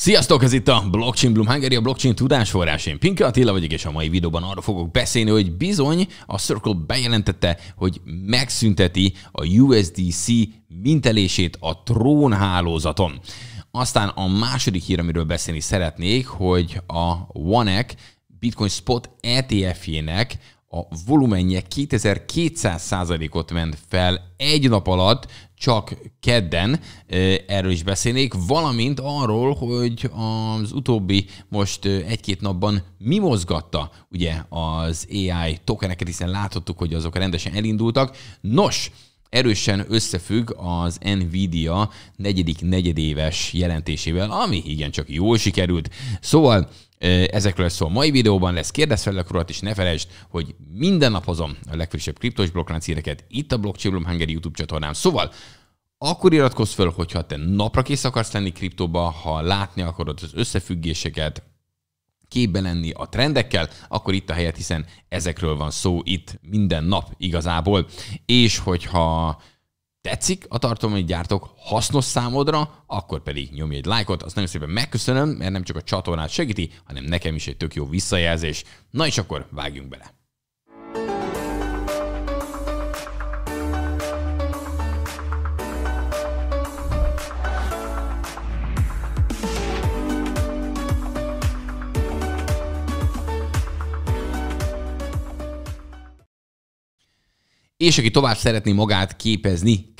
Sziasztok, ez itt a Blockchain Bloom Hungary, a blockchain forrás. Én Pinka Attila vagyok, és a mai videóban arról fogok beszélni, hogy bizony a Circle bejelentette, hogy megszünteti a USDC mintelését a trón hálózaton. Aztán a második hír, amiről beszélni szeretnék, hogy a OneEck Bitcoin Spot ETF-jének a volumenje 2200%-ot ment fel egy nap alatt csak kedden, erről is beszélnék, valamint arról, hogy az utóbbi most egy-két napban mi mozgatta ugye az AI tokeneket, hiszen láthattuk, hogy azok rendesen elindultak. Nos, erősen összefügg az Nvidia negyedik negyedéves jelentésével, ami igencsak jól sikerült. Szóval Ezekről szó a mai videóban, lesz kérdez fel urat, és ne felejtsd, hogy minden nap hozom a legfrissebb kriptos blokklánc híreket itt a Blockchain Blom Hungary YouTube csatornám. Szóval akkor iratkozz fel, hogyha te napra kész akarsz lenni kriptóba, ha látni akarod az összefüggéseket, képbe lenni a trendekkel, akkor itt a helyet, hiszen ezekről van szó itt minden nap igazából. És hogyha tetszik a tartalom, amit gyártok, hasznos számodra, akkor pedig nyomj egy lájkot, azt nagyon szépen megköszönöm, mert nem csak a csatornát segíti, hanem nekem is egy tök jó visszajelzés. Na és akkor vágjunk bele! és aki tovább szeretné magát képezni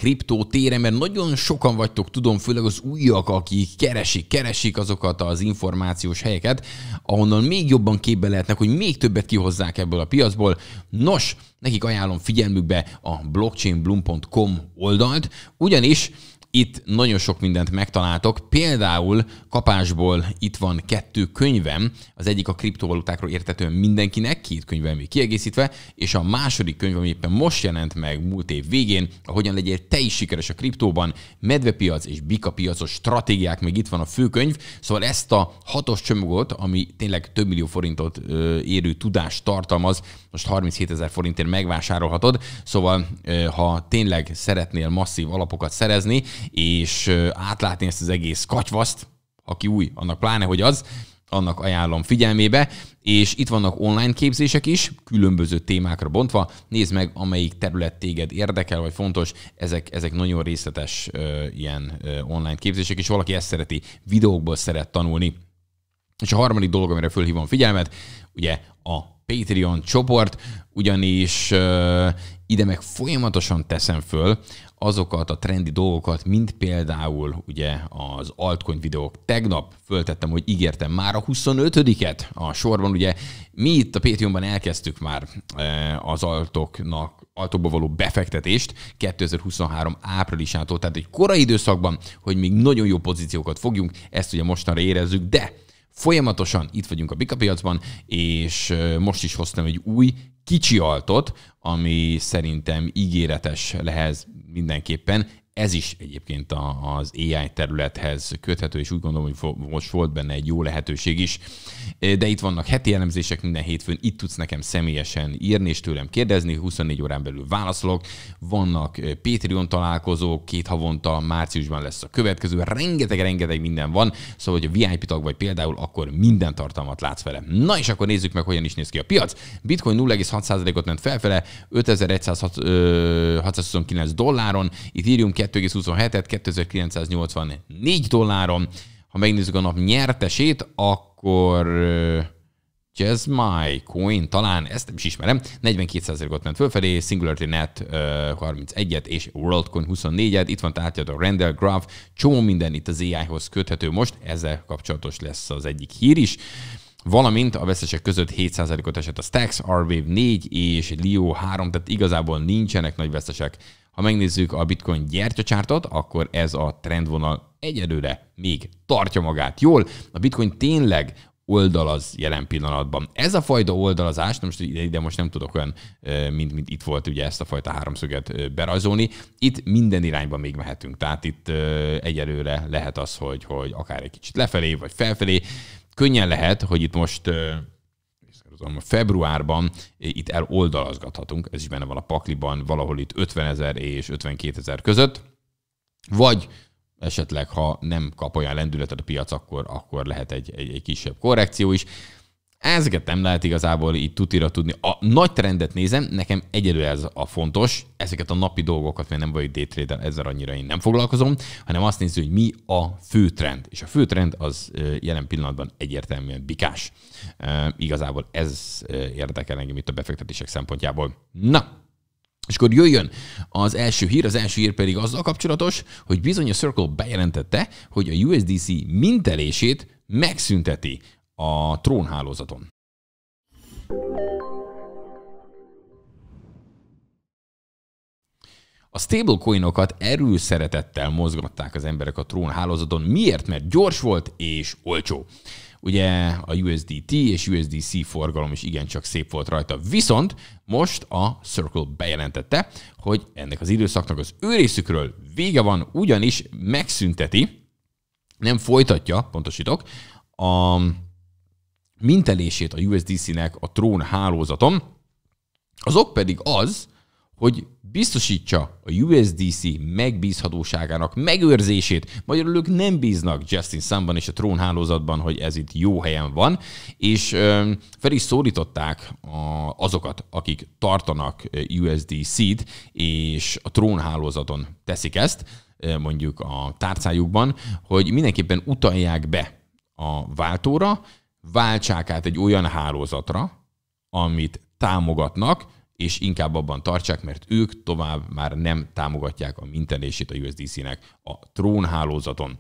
téren, mert nagyon sokan vagytok, tudom, főleg az újak, akik keresik, keresik azokat az információs helyeket, ahonnan még jobban képbe lehetnek, hogy még többet kihozzák ebből a piacból. Nos, nekik ajánlom figyelmükbe a blockchainbloom.com oldalt, ugyanis itt nagyon sok mindent megtaláltok, például kapásból itt van kettő könyvem, az egyik a kriptovalutákról értetően mindenkinek, két könyvem még kiegészítve, és a második könyv, ami éppen most jelent meg múlt év végén, a Hogyan legyél te is sikeres a kriptóban, medvepiac és bikapiacos stratégiák, még itt van a főkönyv, szóval ezt a hatos csomagot, ami tényleg több millió forintot érő tudást tartalmaz, most 37 ezer forintért megvásárolhatod, szóval ha tényleg szeretnél masszív alapokat szerezni, és átlátni ezt az egész katyvaszt, aki új, annak pláne, hogy az, annak ajánlom figyelmébe, és itt vannak online képzések is, különböző témákra bontva. Nézd meg, amelyik terület téged érdekel, vagy fontos, ezek, ezek nagyon részletes ö, ilyen ö, online képzések, és valaki ezt szereti, videókból szeret tanulni. És a harmadik dolog, amire fölhívom figyelmet, ugye a Patreon csoport, ugyanis ö, ide meg folyamatosan teszem föl azokat a trendi dolgokat, mint például ugye az altcoin videók. Tegnap föltettem, hogy ígértem már a 25-et a sorban. Ugye mi itt a Patreonban elkezdtük már eh, az altoknak altokba való befektetést 2023 áprilisától, tehát egy korai időszakban, hogy még nagyon jó pozíciókat fogjunk, ezt ugye mostanra érezzük, de folyamatosan itt vagyunk a Bika piacban, és eh, most is hoztam egy új kicsi altot, ami szerintem ígéretes lehez, mindenképpen ez is egyébként a, az AI területhez köthető, és úgy gondolom, hogy most volt benne egy jó lehetőség is. De itt vannak heti elemzések minden hétfőn, itt tudsz nekem személyesen írni és tőlem kérdezni, 24 órán belül válaszolok. Vannak Patreon találkozók, két havonta, márciusban lesz a következő, rengeteg-rengeteg minden van, szóval, hogy a VIP tag vagy például, akkor minden tartalmat látsz vele. Na és akkor nézzük meg, hogyan is néz ki a piac. Bitcoin 0,6%-ot ment felfele, 5129 dolláron, Ethereum 2 2,27-et 2984 dolláron. Ha megnézzük a nap nyertesét, akkor Jazz My Coin, talán ezt nem is ismerem, 42%-ot ment fölfelé, Singularity Net 31-et és WorldCoin 24-et, itt van tehát a Randall Graph, csomó minden itt az AI-hoz köthető most, ezzel kapcsolatos lesz az egyik hír is valamint a veszesek között 7%-ot esett a Stacks Arwave 4 és Leo 3, tehát igazából nincsenek nagy veszesek ha megnézzük a bitcoin gyertyacsártot, akkor ez a trendvonal egyelőre még tartja magát jól. A bitcoin tényleg oldalaz jelen pillanatban. Ez a fajta oldalazás, most ide, ide most nem tudok olyan, mint, mint itt volt ugye ezt a fajta háromszöget berajzolni, itt minden irányba még mehetünk, tehát itt egyelőre lehet az, hogy, hogy akár egy kicsit lefelé, vagy felfelé, könnyen lehet, hogy itt most tudom, februárban itt eloldalazgathatunk, ez is benne van a pakliban, valahol itt 50 ezer és 52 ezer között, vagy esetleg, ha nem kap olyan lendületet a piac, akkor, akkor lehet egy, egy, egy kisebb korrekció is. Ezeket nem lehet igazából így tutira tudni. A nagy trendet nézem, nekem egyelőre ez a fontos, ezeket a napi dolgokat, mert nem vagyok daytrader, ezzel annyira én nem foglalkozom, hanem azt nézzük, hogy mi a fő trend. És a fő trend az jelen pillanatban egyértelműen bikás. E, igazából ez érdekel engem itt a befektetések szempontjából. Na, és akkor jöjjön az első hír, az első hír pedig azzal kapcsolatos, hogy bizony a Circle bejelentette, hogy a USDC mintelését megszünteti a trónhálózaton. A stablecoinokat erőszeretettel mozgatták az emberek a trónhálózaton. Miért? Mert gyors volt és olcsó. Ugye a USDT és USDC forgalom is igencsak szép volt rajta. Viszont most a Circle bejelentette, hogy ennek az időszaknak az ő részükről vége van, ugyanis megszünteti, nem folytatja, pontosítok, a mintelését a USDC-nek a trón hálózaton, azok pedig az, hogy biztosítsa a USDC megbízhatóságának megőrzését. Magyarul ők nem bíznak Justin Sunban és a Trón hálózatban, hogy ez itt jó helyen van, és fel is szólították azokat, akik tartanak USDC-t, és a Trón hálózaton teszik ezt, mondjuk a tárcájukban, hogy mindenképpen utalják be a váltóra, váltsák át egy olyan hálózatra, amit támogatnak, és inkább abban tartsák, mert ők tovább már nem támogatják a mintelését a USDC-nek a trónhálózaton.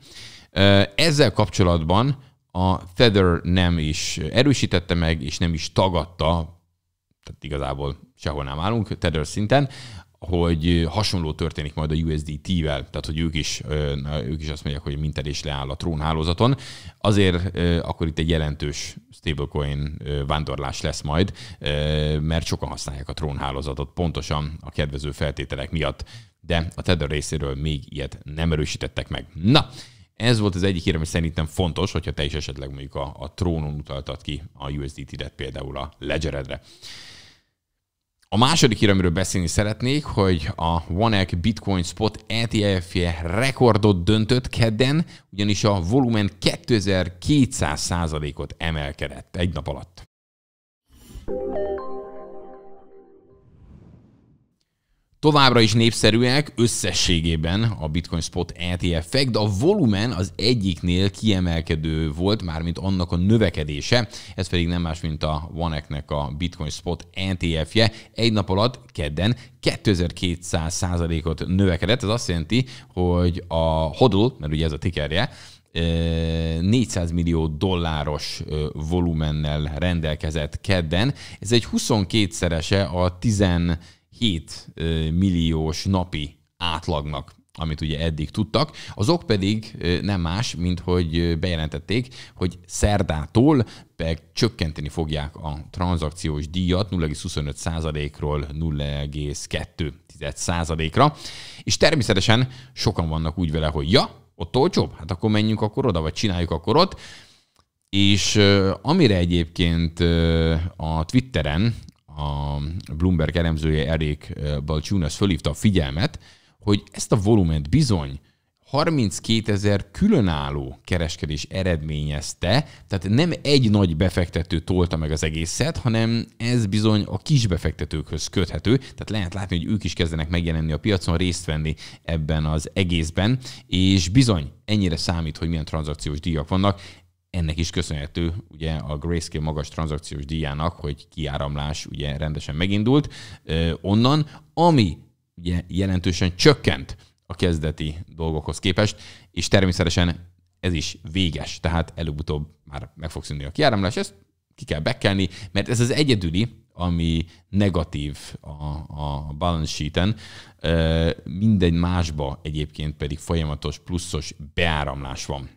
Ezzel kapcsolatban a Feather nem is erősítette meg, és nem is tagadta, tehát igazából sehol nem állunk Tether szinten, hogy hasonló történik majd a USDT-vel, tehát hogy ők is, ők is azt mondják, hogy mintelés leáll a trónhálózaton. Azért akkor itt egy jelentős stablecoin vándorlás lesz majd, mert sokan használják a trónhálózatot pontosan a kedvező feltételek miatt, de a Tether részéről még ilyet nem erősítettek meg. Na, ez volt az egyik hír, ami szerintem fontos, hogyha te is esetleg mondjuk a, a trónon utaltad ki a USDT-et például a Ledgeredre. A második hír, amiről beszélni szeretnék, hogy a OneEgg Bitcoin Spot ETF-je rekordot döntött kedden, ugyanis a volumen 2200%-ot emelkedett egy nap alatt. Továbbra is népszerűek összességében a Bitcoin Spot ETF-ek, de a volumen az egyiknél kiemelkedő volt, mármint annak a növekedése, ez pedig nem más, mint a OneEck-nek a Bitcoin Spot ETF-je. Egy nap alatt, kedden, 2200 ot növekedett, ez azt jelenti, hogy a hodl, mert ugye ez a tikerje, 400 millió dolláros volumennel rendelkezett kedden. Ez egy 22-szerese a 10 7 milliós napi átlagnak amit ugye eddig tudtak. Azok pedig nem más, mint hogy bejelentették, hogy szerdától meg csökkenteni fogják a tranzakciós díjat 0,25%-ról 0,2%-ra. És természetesen sokan vannak úgy vele, hogy ja, ott olcsóbb, hát akkor menjünk akkor oda, vagy csináljuk akkor ott. És amire egyébként a Twitteren a Bloomberg elemzője Erik eh, Balciunas fölhívta a figyelmet, hogy ezt a volument bizony 32 ezer különálló kereskedés eredményezte, tehát nem egy nagy befektető tolta meg az egészet, hanem ez bizony a kis befektetőkhöz köthető, tehát lehet látni, hogy ők is kezdenek megjelenni a piacon, részt venni ebben az egészben, és bizony ennyire számít, hogy milyen tranzakciós díjak vannak ennek is köszönhető ugye a Grayscale magas tranzakciós díjának, hogy kiáramlás ugye rendesen megindult onnan, ami ugye jelentősen csökkent a kezdeti dolgokhoz képest, és természetesen ez is véges, tehát előbb-utóbb már meg fog szűnni a kiáramlás, ezt ki kell bekelni, mert ez az egyedüli, ami negatív a, a balance sheet-en, minden másba egyébként pedig folyamatos pluszos beáramlás van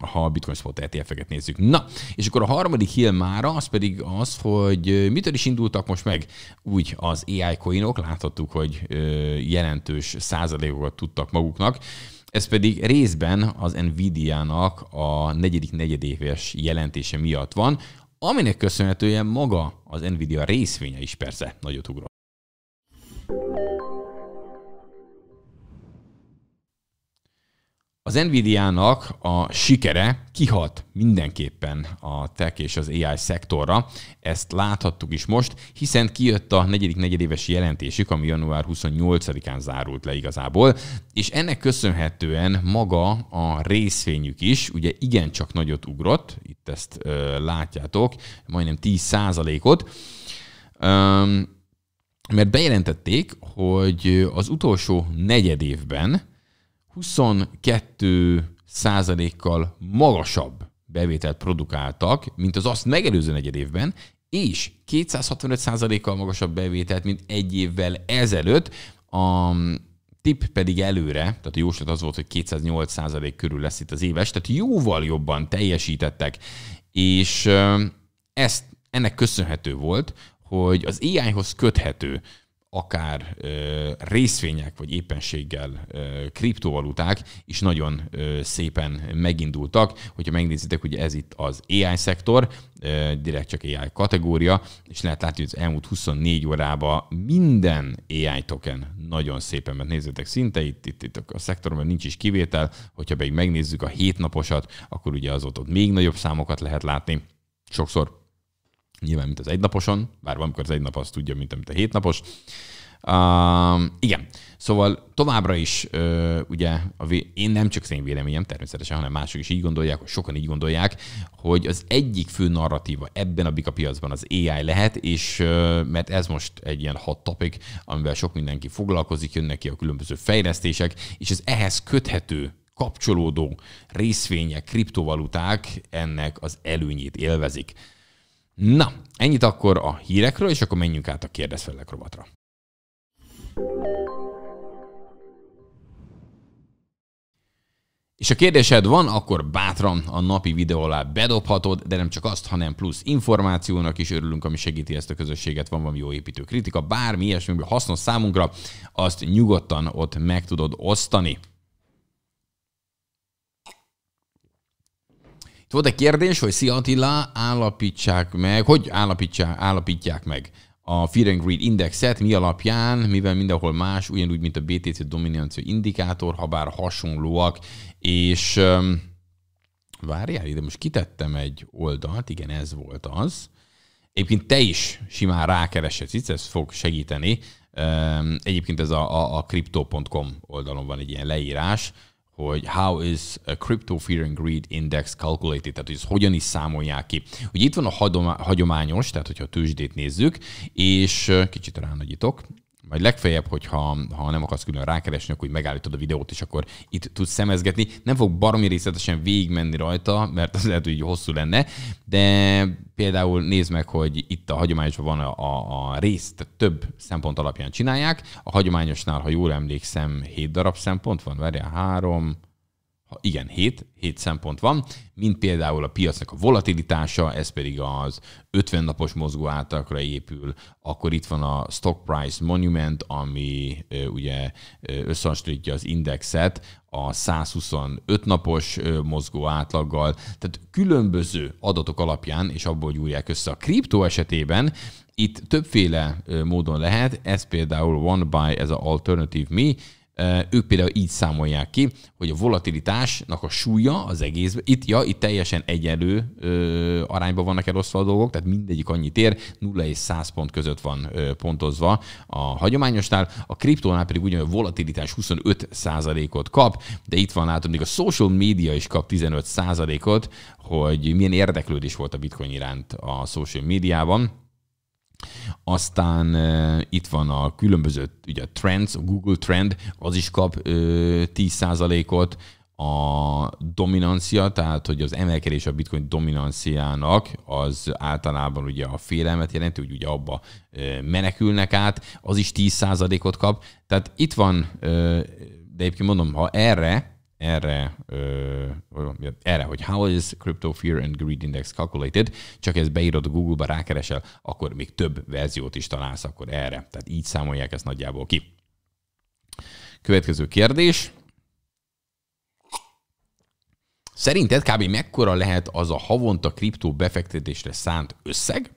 ha a Bitcoin Spot ETF-eket nézzük. Na, és akkor a harmadik hír mára az pedig az, hogy mitől is indultak most meg úgy az AI coinok, láthattuk, hogy jelentős százalékokat tudtak maguknak, ez pedig részben az Nvidia-nak a negyedik negyedéves jelentése miatt van, aminek köszönhetően maga az Nvidia részvénye is persze nagyot ugrott. Az Nvidia-nak a sikere kihat mindenképpen a tech és az AI szektorra. Ezt láthattuk is most, hiszen kijött a negyedik negyedéves jelentésük, ami január 28-án zárult le igazából, és ennek köszönhetően maga a részvényük is, ugye igencsak nagyot ugrott, itt ezt ö, látjátok, majdnem 10%-ot. mert bejelentették, hogy az utolsó negyed évben 22 százalékkal magasabb bevételt produkáltak, mint az azt megelőző negyed évben, és 265 százalékkal magasabb bevételt, mint egy évvel ezelőtt. A tip pedig előre, tehát a jóslat az volt, hogy 208% körül lesz itt az éves, tehát jóval jobban teljesítettek, és ezt ennek köszönhető volt, hogy az AI-hoz köthető akár részvények, vagy éppenséggel kriptovaluták is nagyon szépen megindultak. Hogyha megnézitek, hogy ez itt az AI szektor, direkt csak AI kategória, és lehet látni, hogy az elmúlt 24 órában minden AI token nagyon szépen, mert nézzétek szinte itt, itt, itt a szektorban nincs is kivétel, hogyha még megnézzük a hétnaposat, akkor ugye az ott, ott még nagyobb számokat lehet látni. Sokszor nyilván, mint az egynaposon, bár van, amikor az egynap azt tudja, mint amit a hétnapos. Uh, igen, szóval továbbra is uh, ugye a vé- én nem csak az én véleményem természetesen, hanem mások is így gondolják, hogy sokan így gondolják, hogy az egyik fő narratíva ebben a bika piacban az AI lehet, és uh, mert ez most egy ilyen hot topic, amivel sok mindenki foglalkozik, jönnek ki a különböző fejlesztések, és az ehhez köthető kapcsolódó részvények, kriptovaluták ennek az előnyét élvezik. Na, ennyit akkor a hírekről, és akkor menjünk át a kérdezfelelek rovatra. És a kérdésed van, akkor bátran a napi videó alá bedobhatod, de nem csak azt, hanem plusz információnak is örülünk, ami segíti ezt a közösséget, van valami jó építő kritika, bármi ilyesmi, ami hasznos számunkra, azt nyugodtan ott meg tudod osztani. volt egy kérdés, hogy Szia Attila, állapítsák meg, hogy állapítsák, állapítják meg a Fear and Greed Indexet, mi alapján, mivel mindenhol más, ugyanúgy, mint a BTC dominancia indikátor, ha bár hasonlóak, és um, várjál, ide most kitettem egy oldalt, igen, ez volt az. Egyébként te is simán rákereshetsz, itt ez fog segíteni. Um, egyébként ez a, a, a crypto.com oldalon van egy ilyen leírás, hogy how is a crypto fear and greed index calculated, tehát hogy ezt hogyan is számolják ki. Ugye itt van a hagyományos, tehát hogyha a tőzsdét nézzük, és kicsit ránagyítok, vagy legfeljebb, hogyha ha nem akarsz külön rákeresni, akkor úgy megállítod a videót, és akkor itt tudsz szemezgetni. Nem fog baromi részletesen végigmenni rajta, mert az lehet, hogy hosszú lenne, de például nézd meg, hogy itt a hagyományosban van a, a, a részt több szempont alapján csinálják. A hagyományosnál, ha jól emlékszem, 7 darab szempont van, várjál, 3, igen, 7, 7 szempont van, mint például a piacnak a volatilitása, ez pedig az 50 napos mozgó átlagra épül, akkor itt van a Stock Price Monument, ami ugye összehasonlítja az indexet a 125 napos mozgó átlaggal, tehát különböző adatok alapján, és abból gyúrják össze a kriptó esetében, itt többféle módon lehet, ez például One by, ez a Alternative Me, ők például így számolják ki, hogy a volatilitásnak a súlya az egész itt, ja, itt teljesen egyenlő ö, arányban vannak elosztva a dolgok, tehát mindegyik annyit ér, 0 és 100 pont között van ö, pontozva a hagyományosnál, a kriptónál pedig ugyanúgy a volatilitás 25%-ot kap, de itt van látom, még a social media is kap 15%-ot, hogy milyen érdeklődés volt a bitcoin iránt a social médiában aztán e, itt van a különböző, ugye a Trends, a Google Trend, az is kap e, 10%-ot, a dominancia, tehát hogy az emelkedés a bitcoin dominanciának az általában ugye a félelmet jelenti, hogy ugye abba menekülnek át, az is 10%-ot kap. Tehát itt van, de egyébként mondom, ha erre erre, ö, erre, hogy how is crypto fear and greed index calculated, csak ezt beírod a Google-ba, rákeresel, akkor még több verziót is találsz akkor erre. Tehát így számolják ezt nagyjából ki. Következő kérdés. Szerinted kb. mekkora lehet az a havonta kriptó befektetésre szánt összeg,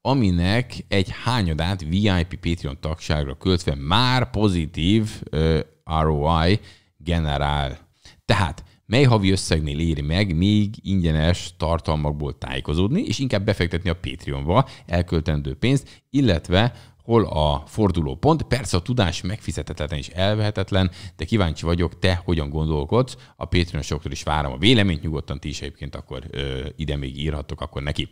aminek egy hányadát VIP Patreon tagságra költve már pozitív ö, ROI generál tehát mely havi összegnél éri meg még ingyenes tartalmakból tájékozódni, és inkább befektetni a Patreonba elköltendő pénzt, illetve hol a forduló pont Persze a tudás megfizethetetlen és elvehetetlen, de kíváncsi vagyok, te hogyan gondolkodsz. A Patreon soktól is várom a véleményt, nyugodtan ti is egyébként akkor ö, ide még írhattok akkor neki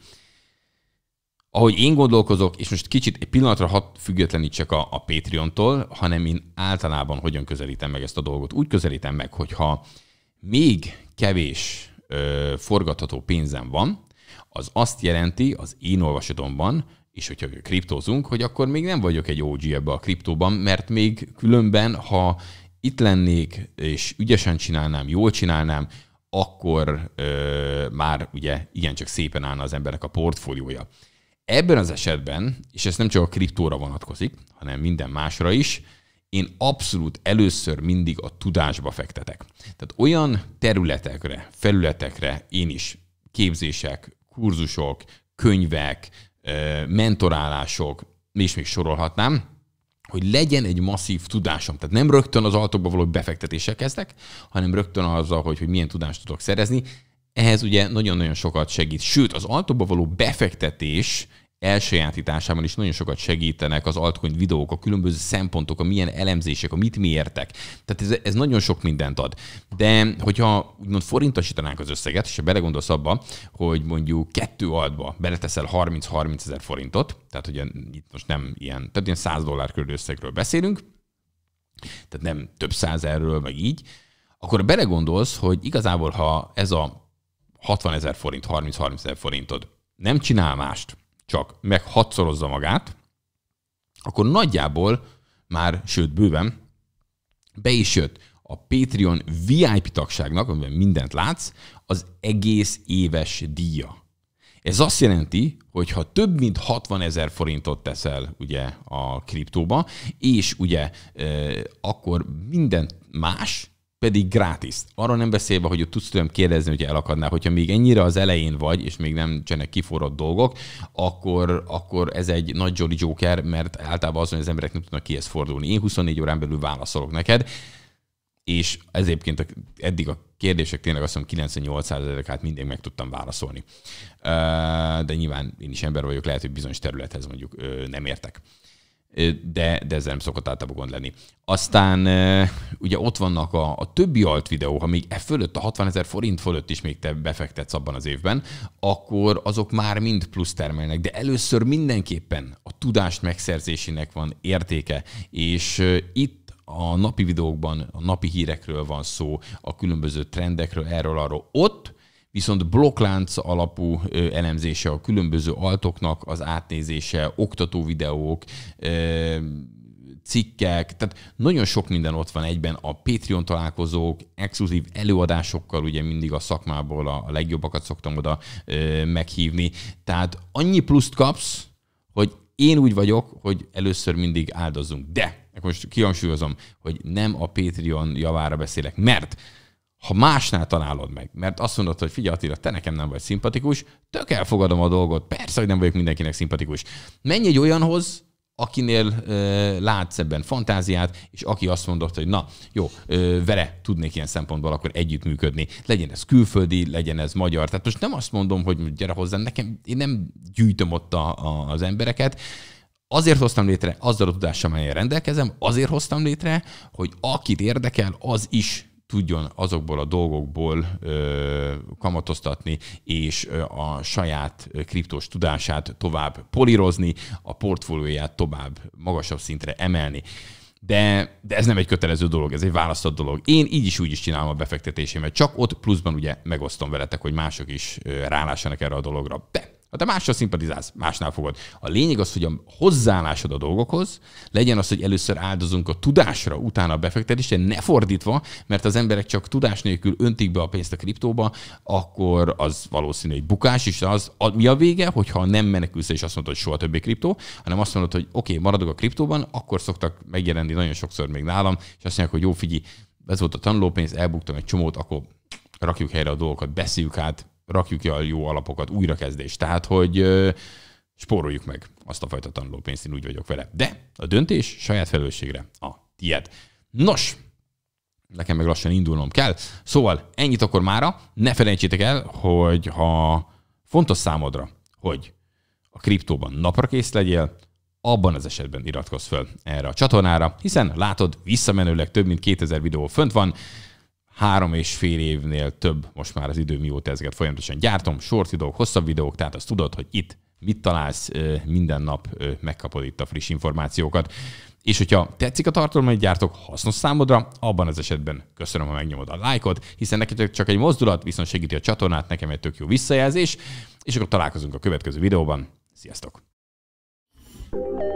ahogy én gondolkozok, és most kicsit egy pillanatra hat függetlenítsek a, a Patreon-tól, hanem én általában hogyan közelítem meg ezt a dolgot. Úgy közelítem meg, hogyha még kevés ö, forgatható pénzem van, az azt jelenti az én olvasatomban, és hogyha kriptózunk, hogy akkor még nem vagyok egy OG ebbe a kriptóban, mert még különben, ha itt lennék, és ügyesen csinálnám, jól csinálnám, akkor ö, már ugye igencsak szépen állna az embernek a portfóliója. Ebben az esetben, és ez nem csak a kriptóra vonatkozik, hanem minden másra is, én abszolút először mindig a tudásba fektetek. Tehát olyan területekre, felületekre én is képzések, kurzusok, könyvek, mentorálások, és még sorolhatnám, hogy legyen egy masszív tudásom. Tehát nem rögtön az altokba való befektetéssel kezdek, hanem rögtön azzal, hogy, hogy milyen tudást tudok szerezni, ehhez ugye nagyon-nagyon sokat segít. Sőt, az altokba való befektetés elsajátításában is nagyon sokat segítenek az altcoin videók, a különböző szempontok, a milyen elemzések, a mit miértek. Tehát ez, ez nagyon sok mindent ad. De hogyha úgymond forintosítanánk az összeget, és ha belegondolsz abba, hogy mondjuk kettő altba beleteszel 30-30 ezer forintot, tehát ugye itt most nem ilyen, tehát ilyen 100 dollár körül összegről beszélünk, tehát nem több százerről, meg így, akkor belegondolsz, hogy igazából ha ez a 60 ezer forint, 30-30 ezer forintod, nem csinál mást, csak meg hatszorozza magát, akkor nagyjából már, sőt bőven, be is jött a Patreon VIP tagságnak, amiben mindent látsz, az egész éves díja. Ez azt jelenti, hogy ha több mint 60 ezer forintot teszel ugye a kriptóba, és ugye e, akkor minden más, pedig grátis. Arról nem beszélve, hogy ott tudsz tőlem kérdezni, hogy elakadnál. Hogyha még ennyire az elején vagy, és még nem csenek kiforrott dolgok, akkor, akkor ez egy nagy Jolly Joker, mert általában azon az emberek nem tudnak kihez fordulni. Én 24 órán belül válaszolok neked, és ez egyébként a, eddig a kérdések tényleg azt mondom 98%-át mindig meg tudtam válaszolni. De nyilván én is ember vagyok, lehet, hogy bizonyos területhez mondjuk nem értek de, de ez nem szokott általában gond lenni. Aztán ugye ott vannak a, a többi alt videó, ha még e fölött, a 60 ezer forint fölött is még te befektetsz abban az évben, akkor azok már mind plusz termelnek, de először mindenképpen a tudást megszerzésének van értéke, és itt a napi videókban a napi hírekről van szó, a különböző trendekről, erről, arról. Ott viszont blokklánc alapú elemzése a különböző altoknak, az átnézése, videók, cikkek, tehát nagyon sok minden ott van egyben, a Patreon találkozók, exkluzív előadásokkal, ugye mindig a szakmából a legjobbakat szoktam oda meghívni, tehát annyi pluszt kapsz, hogy én úgy vagyok, hogy először mindig áldozunk, de most kihangsúlyozom, hogy nem a Patreon javára beszélek, mert ha másnál találod meg, mert azt mondod, hogy figyelj Attila, te nekem nem vagy szimpatikus, tök elfogadom a dolgot, persze, hogy nem vagyok mindenkinek szimpatikus. Menj egy olyanhoz, akinél ö, látsz ebben fantáziát, és aki azt mondott, hogy na, jó, ö, vele tudnék ilyen szempontból akkor együttműködni. Legyen ez külföldi, legyen ez magyar. Tehát most nem azt mondom, hogy gyere hozzám, nekem, én nem gyűjtöm ott a, a, az embereket, azért hoztam létre, azzal a tudással, amelyen rendelkezem, azért hoztam létre, hogy akit érdekel, az is tudjon azokból a dolgokból ö, kamatoztatni, és a saját kriptós tudását tovább polírozni, a portfólióját tovább magasabb szintre emelni. De, de ez nem egy kötelező dolog, ez egy választott dolog. Én így is úgy is csinálom a befektetésémet, csak ott pluszban ugye megosztom veletek, hogy mások is rálássanak erre a dologra. De ha te mással szimpatizálsz, másnál fogod. A lényeg az, hogy a hozzáállásod a dolgokhoz, legyen az, hogy először áldozunk a tudásra, utána a befektetésre, ne fordítva, mert az emberek csak tudás nélkül öntik be a pénzt a kriptóba, akkor az valószínű egy bukás, és az mi a vége, hogyha nem menekülsz és azt mondod, hogy soha többé kriptó, hanem azt mondod, hogy oké, okay, maradok a kriptóban, akkor szoktak megjelenni nagyon sokszor még nálam, és azt mondják, hogy jó, figyelj, ez volt a tanulópénz, elbuktam egy csomót, akkor rakjuk helyre a dolgokat, beszéljük át, rakjuk ki a jó alapokat, újrakezdés. Tehát, hogy spóroljuk meg azt a fajta tanulópénzt, én úgy vagyok vele. De a döntés saját felelősségre a tiéd. Nos, nekem meg lassan indulnom kell. Szóval ennyit akkor mára. Ne felejtsétek el, hogy ha fontos számodra, hogy a kriptóban napra kész legyél, abban az esetben iratkozz fel erre a csatornára, hiszen látod, visszamenőleg több mint 2000 videó fönt van, három és fél évnél több most már az idő, mióta ezeket folyamatosan gyártom, short videók, hosszabb videók, tehát azt tudod, hogy itt mit találsz, minden nap megkapod itt a friss információkat. És hogyha tetszik a tartalom, amit gyártok hasznos számodra, abban az esetben köszönöm, ha megnyomod a lájkot, hiszen neked csak egy mozdulat, viszont segíti a csatornát, nekem egy tök jó visszajelzés, és akkor találkozunk a következő videóban. Sziasztok! you